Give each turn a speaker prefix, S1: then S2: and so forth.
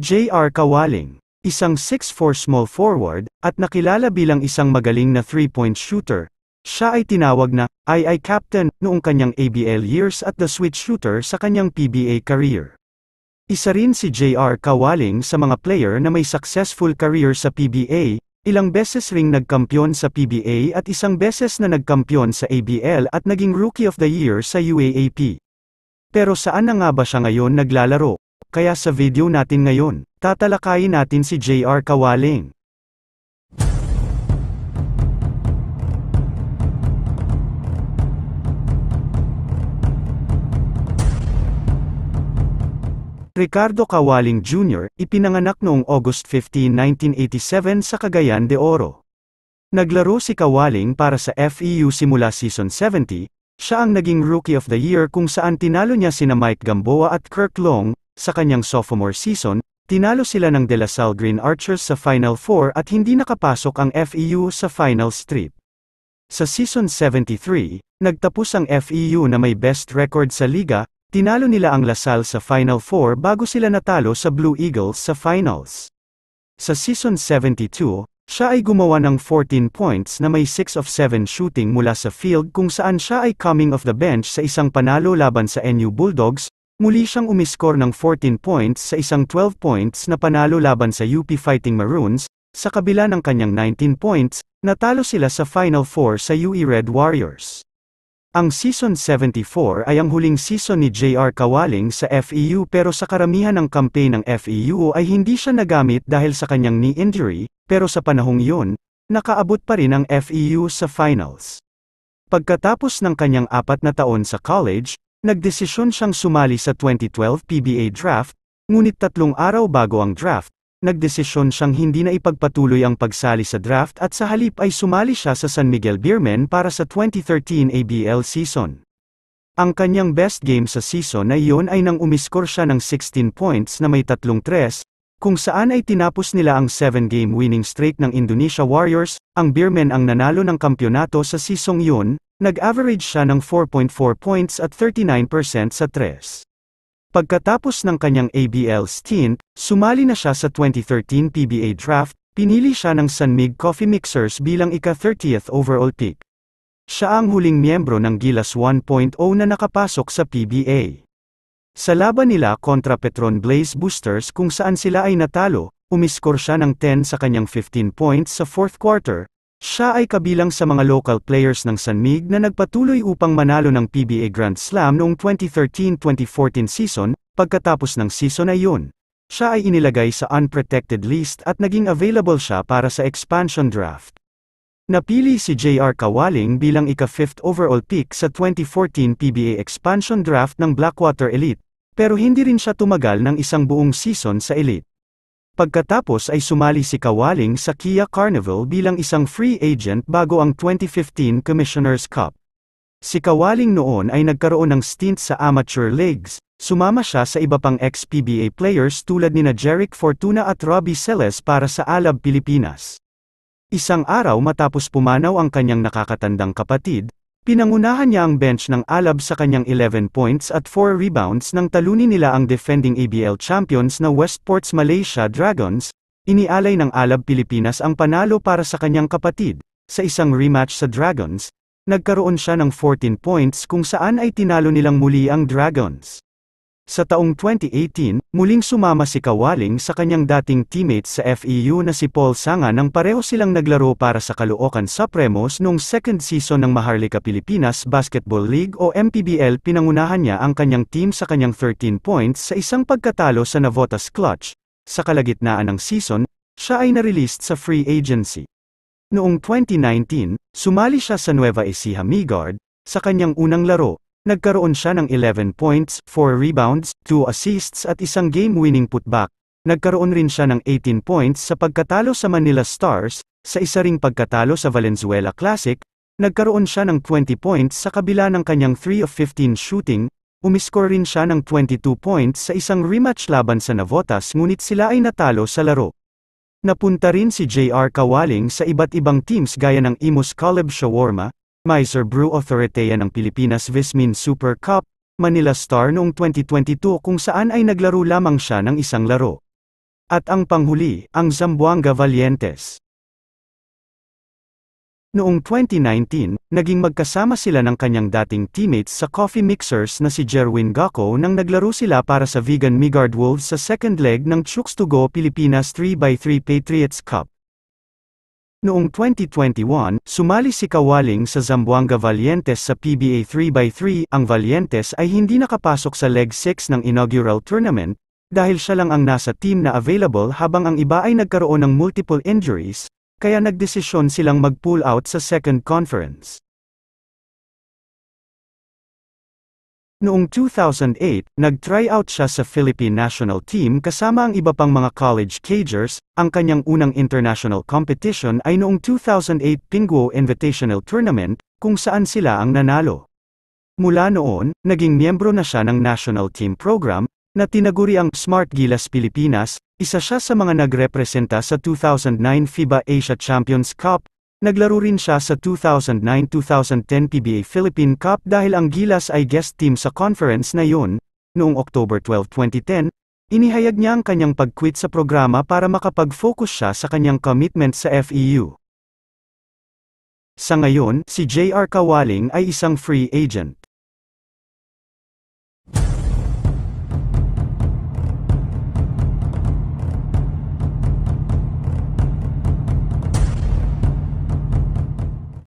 S1: J.R. Kawaling, isang 6'4 small forward, at nakilala bilang isang magaling na 3-point shooter, siya ay tinawag na II Captain noong kanyang ABL years at the switch shooter sa kanyang PBA career. Isa rin si J.R. Kawaling sa mga player na may successful career sa PBA, ilang beses ring nagkampiyon sa PBA at isang beses na nagkampiyon sa ABL at naging Rookie of the Year sa UAAP. Pero saan na nga ba siya ngayon naglalaro? Kaya sa video natin ngayon, tatalakayin natin si JR Kawaling. Ricardo Kawaling Jr., ipinanganak noong August 15, 1987 sa Cagayan de Oro. Naglaro si Kawaling para sa FEU simula season 70, siya ang naging Rookie of the Year kung saan tinalo niya sina Mike Gamboa at Kirk Long, sa kanyang sophomore season, tinalo sila ng De La Salle Green Archers sa Final Four at hindi nakapasok ang FEU sa final strip. Sa season 73, nagtapos ang FEU na may best record sa liga, tinalo nila ang La Salle sa Final Four bago sila natalo sa Blue Eagles sa finals. Sa season 72, siya ay gumawa ng 14 points na may 6 of 7 shooting mula sa field kung saan siya ay coming off the bench sa isang panalo laban sa NU Bulldogs, Muli siyang umiskor ng 14 points sa isang 12 points na panalo laban sa UP Fighting Maroons, sa kabila ng kanyang 19 points, natalo sila sa Final Four sa UE Red Warriors. Ang Season 74 ay ang huling season ni JR Kawaling sa FEU pero sa karamihan ng campaign ng FEU ay hindi siya nagamit dahil sa kanyang knee injury, pero sa panahong iyon, nakaabot pa rin ang FEU sa finals. Pagkatapos ng kanyang apat na taon sa college, Nagdesisyon siyang sumali sa 2012 PBA draft, ngunit tatlong araw bago ang draft, nagdesisyon siyang hindi na ipagpatuloy ang pagsali sa draft at sa halip ay sumali siya sa San Miguel Beermen para sa 2013 ABL season. Ang kanyang best game sa season na iyon ay nang umiskor siya ng 16 points na may tatlong tres, kung saan ay tinapos nila ang 7-game winning streak ng Indonesia Warriors, ang Beermen ang nanalo ng kampyonato sa season yun, nag-average siya ng 4.4 points at 39% sa 3. Pagkatapos ng kanyang ABL stint, sumali na siya sa 2013 PBA draft, pinili siya ng Sanmig Coffee Mixers bilang ika-30th overall pick. Siya ang huling miyembro ng Gilas 1.0 na nakapasok sa PBA. Sa laban nila kontra Petron Blaze Boosters kung saan sila ay natalo, umiskor siya ng 10 sa kanyang 15 points sa fourth quarter, siya ay kabilang sa mga local players ng Sanmig na nagpatuloy upang manalo ng PBA Grand Slam noong 2013-2014 season, pagkatapos ng season ay yun. Siya ay inilagay sa unprotected list at naging available siya para sa expansion draft. Napili si JR Kawaling bilang ika-5th overall pick sa 2014 PBA expansion draft ng Blackwater Elite, pero hindi rin siya tumagal ng isang buong season sa elite. Pagkatapos ay sumali si Kawaling sa Kia Carnival bilang isang free agent bago ang 2015 Commissioner's Cup. Si Kawaling noon ay nagkaroon ng stint sa amateur leagues, sumama siya sa iba pang ex-PBA players tulad nina Jeric Fortuna at Robbie Celes para sa Alab Pilipinas. Isang araw matapos pumanaw ang kanyang nakakatandang kapatid, Pinangunahan niya ang bench ng Alab sa kanyang 11 points at 4 rebounds nang talunin nila ang defending ABL champions na Westport's Malaysia Dragons, inialay ng Alab Pilipinas ang panalo para sa kanyang kapatid, sa isang rematch sa Dragons, nagkaroon siya ng 14 points kung saan ay tinalo nilang muli ang Dragons. Sa taong 2018, muling sumama si Kawaling sa kanyang dating teammate sa FEU na si Paul Sanga nang pareho silang naglaro para sa Caloocan Supremos noong second season ng Maharlika Pilipinas Basketball League o MPBL pinangunahan niya ang kanyang team sa kanyang 13 points sa isang pagkatalo sa Navotas Clutch. Sa kalagitnaan ng season, siya ay nareleased sa free agency. Noong 2019, sumali siya sa Nueva Ecija Migard, sa kanyang unang laro, Nagkaroon siya ng 11 points, 4 rebounds, 2 assists at isang game-winning putback. Nagkaroon rin siya ng 18 points sa pagkatalo sa Manila Stars, sa isa ring pagkatalo sa Valenzuela Classic, nagkaroon siya ng 20 points sa kabila ng kanyang 3 of 15 shooting, umiskor rin siya ng 22 points sa isang rematch laban sa Navotas ngunit sila ay natalo sa laro. Napunta rin si JR Kawaling sa iba't ibang teams gaya ng Imus Caleb Shawarma, Miser Brew Authoritayan ang Pilipinas Vismin Super Cup, Manila Star noong 2022 kung saan ay naglaro lamang siya ng isang laro. At ang panghuli, ang Zamboanga Valientes. Noong 2019, naging magkasama sila ng kanyang dating teammates sa coffee mixers na si Jerwin Gacco nang naglaro sila para sa Vegan Migard Wolves sa second leg ng Chooks to Go Pilipinas 3x3 Patriots Cup. Noong 2021, sumali si Kawaling sa Zamboanga Valientes sa PBA 3x3. Ang Valientes ay hindi nakapasok sa leg 6 ng inaugural tournament dahil siya lang ang nasa team na available habang ang iba ay nagkaroon ng multiple injuries, kaya nagdesisyon silang mag-pull out sa second conference. Noong 2008, nag-try out siya sa Philippine National Team kasama ang iba pang mga college cagers. Ang kanyang unang international competition ay noong 2008 Pinguo Invitational Tournament, kung saan sila ang nanalo. Mula noon, naging miyembro na siya ng national team program, na tinaguri ang Smart Gilas Pilipinas, isa siya sa mga nagrepresenta sa 2009 FIBA Asia Champions Cup, Naglaro rin siya sa 2009-2010 PBA Philippine Cup dahil ang Gilas ay guest team sa conference na yon. Noong October 12, 2010, inihayag niya ang kanyang pag-quit sa programa para makapag-focus siya sa kanyang commitment sa FEU. Sa ngayon, si JR Kawaling ay isang free agent.